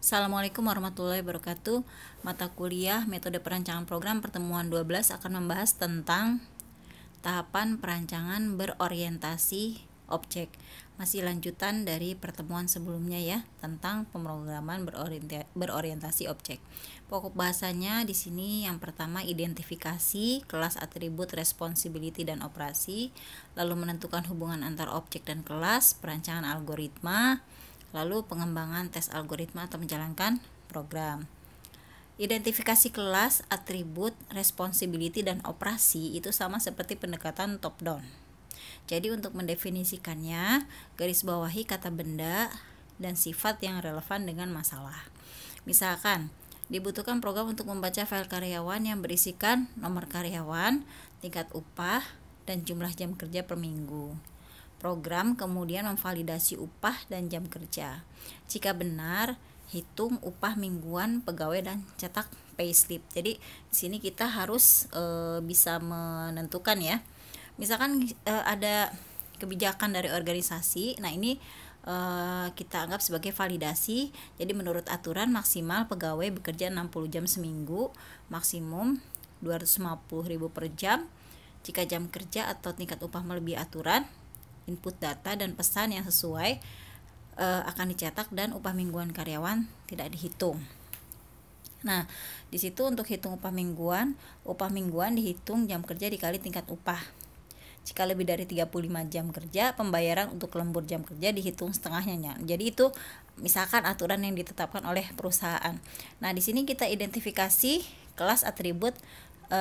Assalamualaikum warahmatullahi wabarakatuh. Mata kuliah Metode Perancangan Program Pertemuan 12 akan membahas tentang tahapan perancangan berorientasi objek. Masih lanjutan dari pertemuan sebelumnya ya tentang pemrograman berorientasi, objek. Pokok bahasanya di sini yang pertama identifikasi kelas atribut responsibility dan operasi, lalu menentukan hubungan antar objek dan kelas, perancangan algoritma, lalu pengembangan tes algoritma atau menjalankan program. Identifikasi kelas, atribut, responsibility, dan operasi itu sama seperti pendekatan top-down. Jadi untuk mendefinisikannya, garis bawahi kata benda dan sifat yang relevan dengan masalah. Misalkan, dibutuhkan program untuk membaca file karyawan yang berisikan nomor karyawan, tingkat upah, dan jumlah jam kerja per minggu program kemudian memvalidasi upah dan jam kerja. Jika benar, hitung upah mingguan pegawai dan cetak payslip. Jadi di sini kita harus e, bisa menentukan ya. Misalkan e, ada kebijakan dari organisasi. Nah, ini e, kita anggap sebagai validasi. Jadi menurut aturan maksimal pegawai bekerja 60 jam seminggu, maksimum 250.000 per jam. Jika jam kerja atau tingkat upah melebihi aturan, input data dan pesan yang sesuai e, akan dicetak dan upah mingguan karyawan tidak dihitung. Nah, di situ untuk hitung upah mingguan, upah mingguan dihitung jam kerja dikali tingkat upah. Jika lebih dari 35 jam kerja, pembayaran untuk lembur jam kerja dihitung setengahnya. Jadi itu misalkan aturan yang ditetapkan oleh perusahaan. Nah, di sini kita identifikasi kelas atribut e,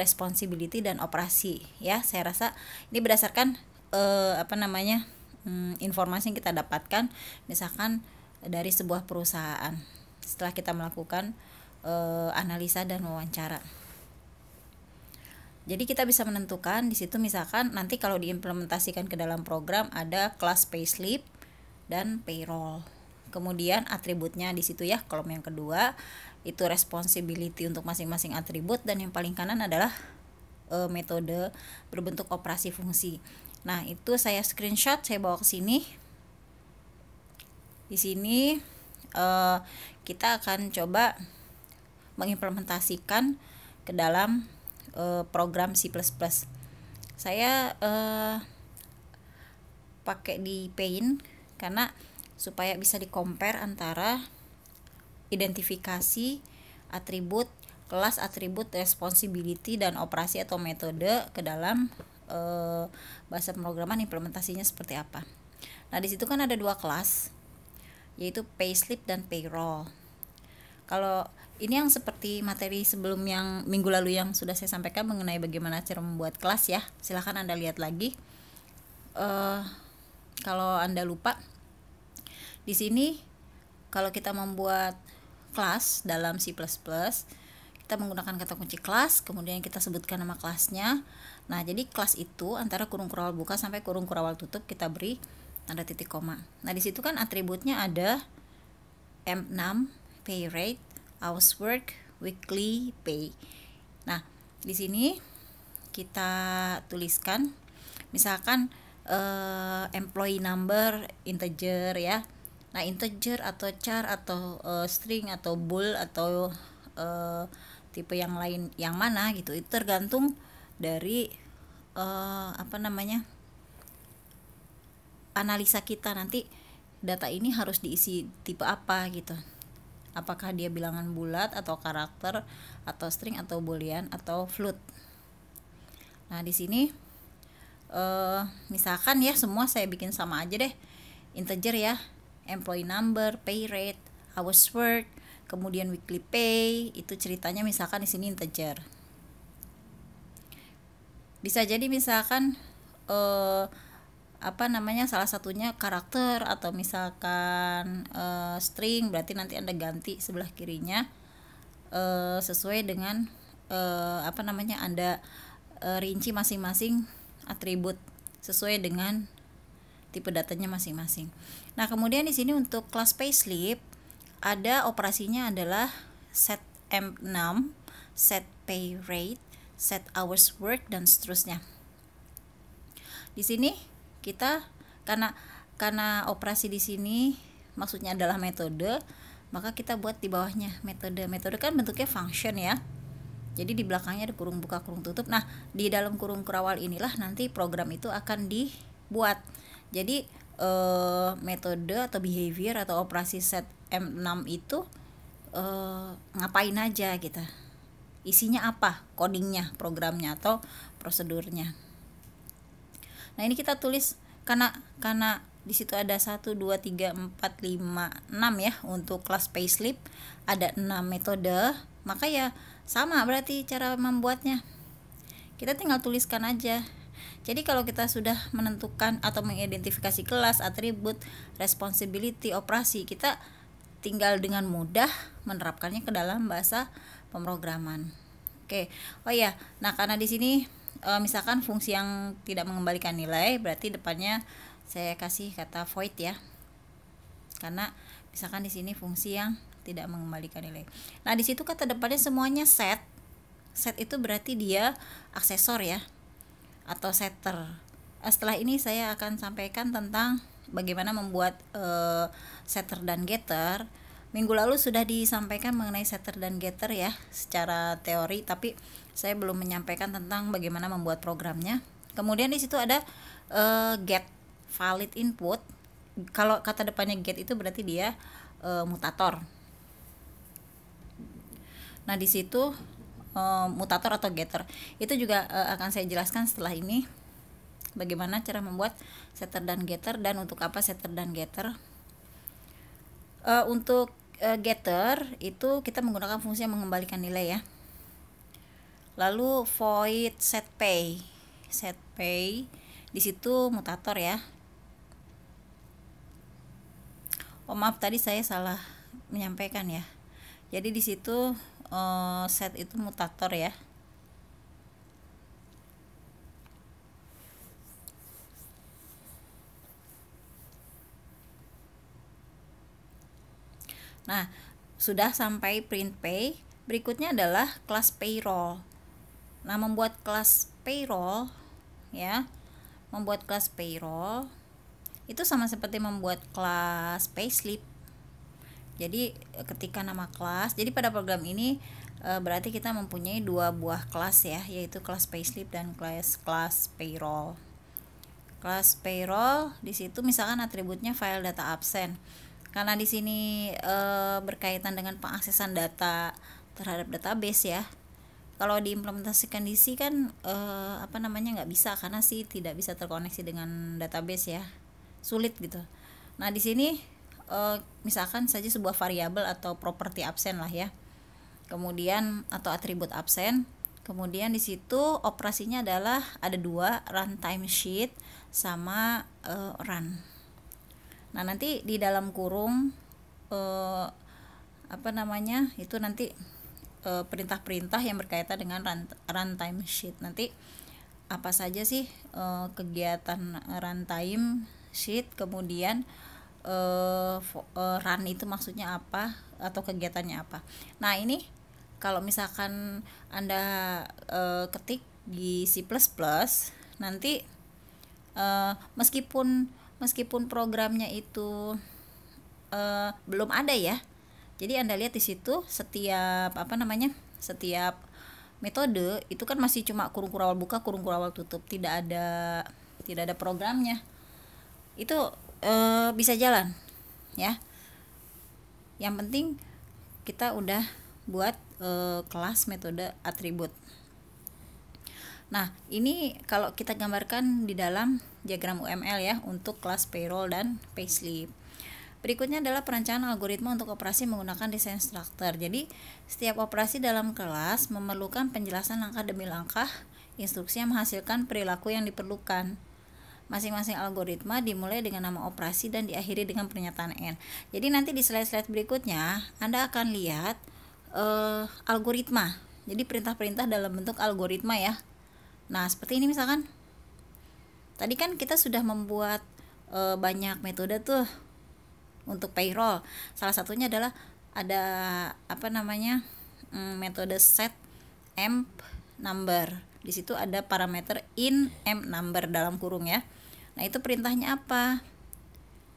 responsibility dan operasi ya. Saya rasa ini berdasarkan uh, apa namanya um, informasi yang kita dapatkan misalkan dari sebuah perusahaan setelah kita melakukan uh, analisa dan wawancara jadi kita bisa menentukan di situ misalkan nanti kalau diimplementasikan ke dalam program ada kelas payslip dan payroll. Kemudian atributnya di situ ya kolom yang kedua itu responsibility untuk masing-masing atribut dan yang paling kanan adalah e, metode berbentuk operasi fungsi. Nah, itu saya screenshot, saya bawa ke sini. Di sini uh, kita akan coba mengimplementasikan ke dalam uh, program C++. Saya uh, pakai di Paint karena supaya bisa di compare antara identifikasi atribut kelas atribut responsibility dan operasi atau metode ke dalam Eh, bahasa pemrograman implementasinya seperti apa. Nah, di situ kan ada dua kelas yaitu payslip dan payroll. Kalau ini yang seperti materi sebelum yang minggu lalu yang sudah saya sampaikan mengenai bagaimana cara membuat kelas ya. Silahkan Anda lihat lagi. Uh, kalau Anda lupa di sini kalau kita membuat kelas dalam C++ kita menggunakan kata kunci kelas kemudian kita sebutkan nama kelasnya nah jadi kelas itu antara kurung kurawal buka sampai kurung kurawal tutup kita beri tanda titik koma nah di situ kan atributnya ada M6 pay rate hours work weekly pay nah di sini kita tuliskan misalkan eh, employee number integer ya nah integer atau char atau uh, string atau bool atau uh, tipe yang lain yang mana gitu itu tergantung dari uh, apa namanya analisa kita nanti data ini harus diisi tipe apa gitu apakah dia bilangan bulat atau karakter atau string atau boolean atau float nah di sini uh, misalkan ya semua saya bikin sama aja deh integer ya employee number pay rate hours worked Kemudian weekly pay itu ceritanya misalkan di sini integer. Bisa jadi misalkan eh, apa namanya salah satunya karakter atau misalkan eh, string berarti nanti anda ganti sebelah kirinya eh, sesuai dengan eh, apa namanya anda eh, rinci masing-masing atribut sesuai dengan tipe datanya masing-masing. Nah kemudian di sini untuk kelas payslip ada operasinya adalah set M6, set pay rate, set hours work dan seterusnya. Di sini kita karena karena operasi di sini maksudnya adalah metode, maka kita buat di bawahnya metode. Metode kan bentuknya function ya. Jadi di belakangnya ada kurung buka kurung tutup. Nah, di dalam kurung kurawal inilah nanti program itu akan dibuat. Jadi eh, metode atau behavior atau operasi set M6 itu uh, ngapain aja gitu isinya apa codingnya programnya atau prosedurnya nah ini kita tulis karena karena di situ ada 1 2 3 4 5 6 ya untuk kelas payslip ada 6 metode maka ya sama berarti cara membuatnya kita tinggal tuliskan aja jadi kalau kita sudah menentukan atau mengidentifikasi kelas, atribut, responsibility, operasi, kita tinggal dengan mudah menerapkannya ke dalam bahasa pemrograman. Oke. Oh ya, nah karena di sini e, misalkan fungsi yang tidak mengembalikan nilai berarti depannya saya kasih kata void ya. Karena misalkan di sini fungsi yang tidak mengembalikan nilai. Nah, di situ kata depannya semuanya set. Set itu berarti dia aksesor ya atau setter. Nah, setelah ini saya akan sampaikan tentang bagaimana membuat uh, setter dan getter minggu lalu sudah disampaikan mengenai setter dan getter ya secara teori tapi saya belum menyampaikan tentang bagaimana membuat programnya kemudian di situ ada uh, get valid input kalau kata depannya get itu berarti dia uh, mutator nah di situ uh, mutator atau getter itu juga uh, akan saya jelaskan setelah ini bagaimana cara membuat setter dan getter dan untuk apa setter dan getter uh, untuk uh, getter itu kita menggunakan fungsi yang mengembalikan nilai ya lalu void set setPay setPay di situ mutator ya oh maaf tadi saya salah menyampaikan ya jadi di situ uh, set itu mutator ya Nah, sudah sampai print pay. Berikutnya adalah kelas payroll. Nah, membuat kelas payroll ya. Membuat kelas payroll itu sama seperti membuat kelas payslip. Jadi eh, ketika nama kelas, jadi pada program ini eh, berarti kita mempunyai dua buah kelas ya, yaitu kelas payslip dan kelas kelas payroll. Kelas payroll di situ misalkan atributnya file data absen karena di sini e, berkaitan dengan pengaksesan data terhadap database ya kalau diimplementasikan di sini kan e, apa namanya nggak bisa karena sih tidak bisa terkoneksi dengan database ya sulit gitu nah di sini e, misalkan saja sebuah variabel atau properti absen lah ya kemudian atau atribut absen kemudian di situ operasinya adalah ada dua runtime sheet sama uh, run Nah, nanti di dalam kurung eh, apa namanya? Itu nanti eh, perintah-perintah yang berkaitan dengan run, runtime sheet. Nanti apa saja sih eh, kegiatan runtime sheet kemudian eh, eh run itu maksudnya apa atau kegiatannya apa. Nah, ini kalau misalkan Anda eh, ketik di C++ nanti eh, meskipun meskipun programnya itu uh, belum ada ya jadi anda lihat di situ setiap apa namanya setiap metode itu kan masih cuma kurung kurawal buka kurung kurawal tutup tidak ada tidak ada programnya itu e, bisa jalan ya yang penting kita udah buat e, kelas metode atribut Nah, ini kalau kita gambarkan di dalam diagram UML ya untuk kelas payroll dan payslip. Berikutnya adalah perencanaan algoritma untuk operasi menggunakan desain struktur. Jadi, setiap operasi dalam kelas memerlukan penjelasan langkah demi langkah instruksi yang menghasilkan perilaku yang diperlukan. Masing-masing algoritma dimulai dengan nama operasi dan diakhiri dengan pernyataan n. Jadi nanti di slide-slide berikutnya Anda akan lihat uh, algoritma. Jadi perintah-perintah dalam bentuk algoritma ya Nah, seperti ini misalkan. Tadi kan kita sudah membuat e, banyak metode tuh untuk payroll. Salah satunya adalah ada apa namanya? Mm, metode set amp number. Di situ ada parameter in amp number dalam kurung ya. Nah, itu perintahnya apa?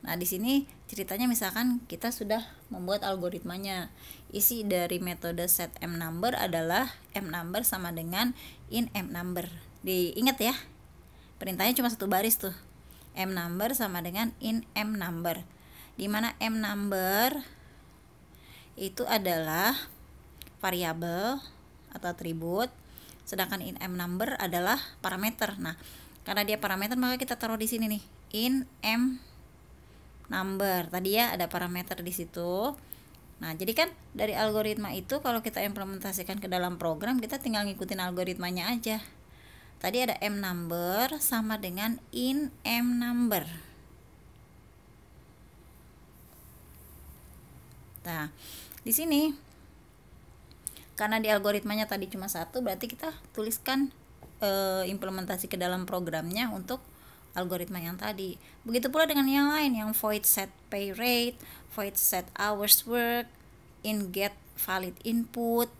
Nah, di sini ceritanya misalkan kita sudah membuat algoritmanya. Isi dari metode set M number adalah M number sama dengan in M number. Diingat ya. Perintahnya cuma satu baris tuh. M number sama dengan in M number. di mana M number itu adalah variabel atau atribut sedangkan in m number adalah parameter. Nah, karena dia parameter maka kita taruh di sini nih in m number. Tadi ya ada parameter di situ. Nah, jadi kan dari algoritma itu kalau kita implementasikan ke dalam program, kita tinggal ngikutin algoritmanya aja. Tadi ada M number sama dengan in M number. Nah, di sini karena di algoritmanya tadi cuma satu, berarti kita tuliskan e, implementasi ke dalam programnya untuk algoritma yang tadi. Begitu pula dengan yang lain yang void set pay rate, void set hours work, in get valid input,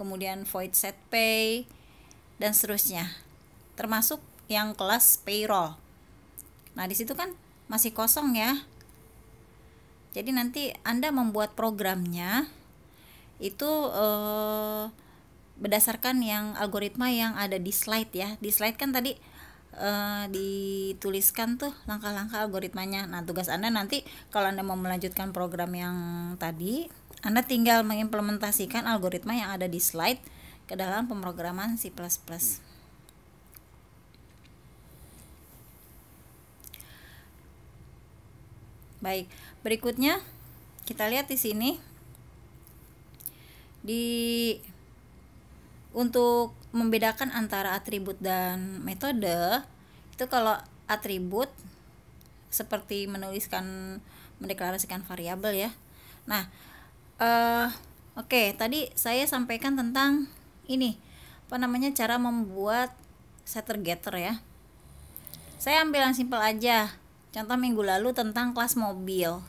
kemudian void set pay dan seterusnya. Termasuk yang kelas payroll. Nah, di situ kan masih kosong ya. Jadi nanti Anda membuat programnya itu eh, berdasarkan yang algoritma yang ada di slide ya. Di slide kan tadi Eh, dituliskan tuh langkah-langkah algoritmanya. Nah, tugas Anda nanti kalau Anda mau melanjutkan program yang tadi, Anda tinggal mengimplementasikan algoritma yang ada di slide ke dalam pemrograman C++. Baik, berikutnya kita lihat di sini di untuk membedakan antara atribut dan metode itu kalau atribut seperti menuliskan mendeklarasikan variabel ya. Nah, uh, oke okay, tadi saya sampaikan tentang ini apa namanya cara membuat setter getter ya. Saya ambil yang simple aja. Contoh minggu lalu tentang kelas mobil.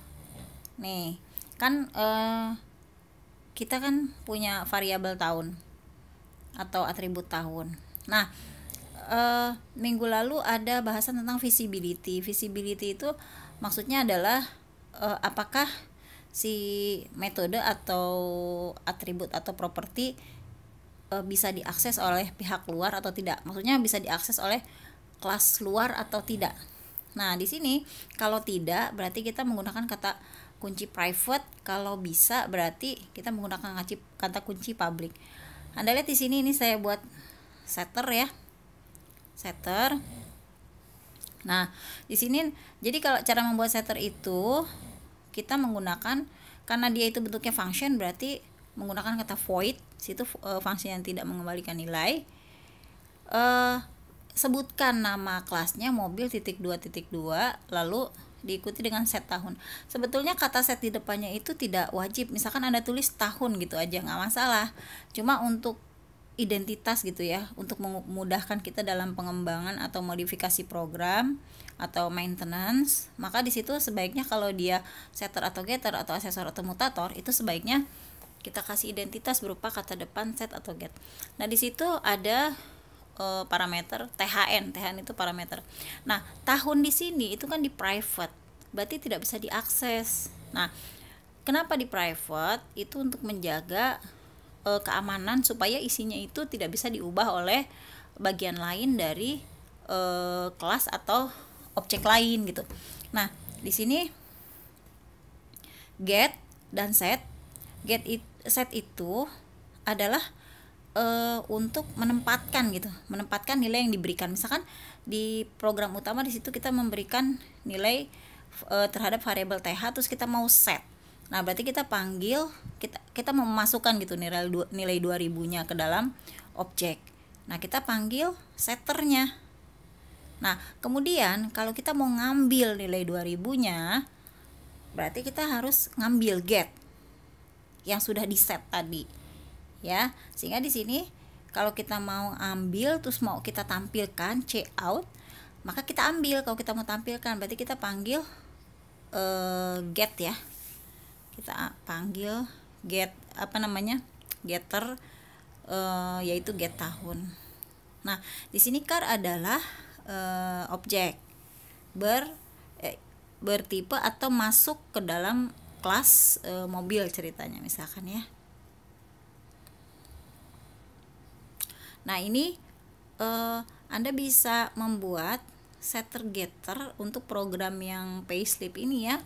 Nih, kan uh, kita kan punya variabel tahun atau atribut tahun. Nah, uh, minggu lalu ada bahasan tentang visibility. Visibility itu maksudnya adalah uh, apakah si metode atau atribut atau properti uh, bisa diakses oleh pihak luar atau tidak. Maksudnya bisa diakses oleh kelas luar atau tidak. Nah, di sini kalau tidak berarti kita menggunakan kata kunci private, kalau bisa berarti kita menggunakan kata kunci public. Anda lihat di sini ini saya buat setter ya. Setter. Nah, di sini jadi kalau cara membuat setter itu kita menggunakan karena dia itu bentuknya function berarti menggunakan kata void, situ e, eh, fungsi yang tidak mengembalikan nilai. Uh, sebutkan nama kelasnya mobil titik dua titik dua lalu diikuti dengan set tahun. Sebetulnya kata set di depannya itu tidak wajib. Misalkan Anda tulis tahun gitu aja nggak masalah. Cuma untuk identitas gitu ya, untuk memudahkan kita dalam pengembangan atau modifikasi program atau maintenance, maka di situ sebaiknya kalau dia setter atau getter atau asesor atau mutator itu sebaiknya kita kasih identitas berupa kata depan set atau get. Nah, di situ ada e, parameter THN. THN itu parameter. Nah, tahun di sini itu kan di private. Berarti tidak bisa diakses. Nah, kenapa di private? Itu untuk menjaga e, keamanan supaya isinya itu tidak bisa diubah oleh bagian lain dari e, kelas atau objek lain gitu. Nah, di sini get dan set. Get it, set itu adalah uh, untuk menempatkan gitu menempatkan nilai yang diberikan misalkan di program utama di situ kita memberikan nilai uh, terhadap variabel th terus kita mau set nah berarti kita panggil kita kita memasukkan gitu nilai nilai 2000 nya ke dalam objek nah kita panggil setternya nah kemudian kalau kita mau ngambil nilai 2000 nya berarti kita harus ngambil get yang sudah di set tadi ya sehingga di sini kalau kita mau ambil terus mau kita tampilkan check out maka kita ambil kalau kita mau tampilkan berarti kita panggil uh, get ya kita panggil get apa namanya getter uh, yaitu get tahun nah di sini car adalah uh, objek ber eh, bertipe atau masuk ke dalam kelas e, mobil ceritanya misalkan ya Nah, ini eh, Anda bisa membuat setter getter untuk program yang pay slip ini ya.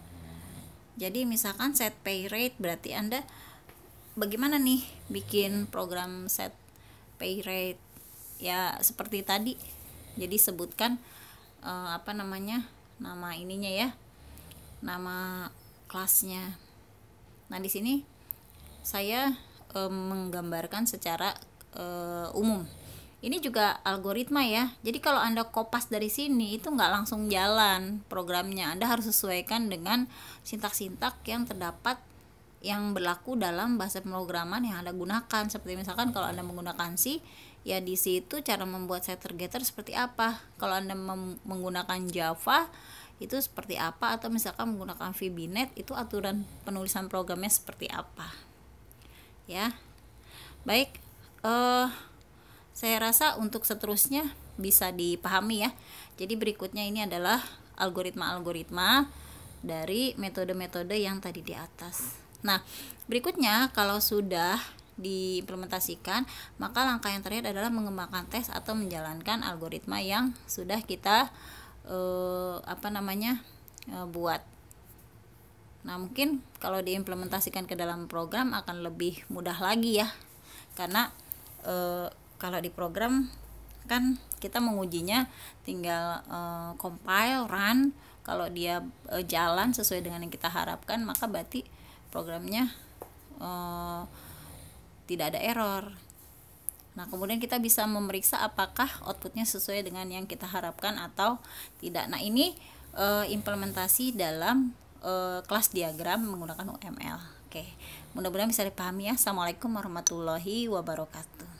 Jadi misalkan set pay rate berarti Anda bagaimana nih bikin program set pay rate ya seperti tadi. Jadi sebutkan eh, apa namanya? nama ininya ya. Nama kelasnya. Nah, di sini saya eh, menggambarkan secara uh, umum ini juga algoritma ya jadi kalau anda kopas dari sini itu nggak langsung jalan programnya anda harus sesuaikan dengan sintak-sintak yang terdapat yang berlaku dalam bahasa pemrograman yang anda gunakan seperti misalkan kalau anda menggunakan C ya di situ cara membuat setter getter seperti apa kalau anda menggunakan Java itu seperti apa atau misalkan menggunakan VBNet itu aturan penulisan programnya seperti apa ya baik uh, saya rasa untuk seterusnya bisa dipahami ya. Jadi berikutnya ini adalah algoritma-algoritma dari metode-metode yang tadi di atas. Nah, berikutnya kalau sudah diimplementasikan, maka langkah yang terakhir adalah mengembangkan tes atau menjalankan algoritma yang sudah kita uh, apa namanya Uh, buat. Nah, mungkin kalau diimplementasikan ke dalam program akan lebih mudah lagi ya. Karena e, kalau di program kan kita mengujinya tinggal e, compile run kalau dia e, jalan sesuai dengan yang kita harapkan maka berarti programnya e, tidak ada error Nah, kemudian kita bisa memeriksa apakah outputnya sesuai dengan yang kita harapkan atau tidak. Nah, ini e, implementasi dalam e, kelas diagram menggunakan UML. Oke, mudah-mudahan bisa dipahami ya. Assalamualaikum warahmatullahi wabarakatuh.